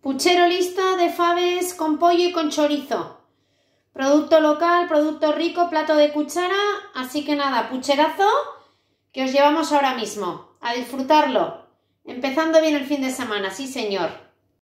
Puchero lista de faves con pollo y con chorizo. Producto local, producto rico, plato de cuchara. Así que nada, pucherazo que os llevamos ahora mismo. A disfrutarlo. Empezando bien el fin de semana, sí señor.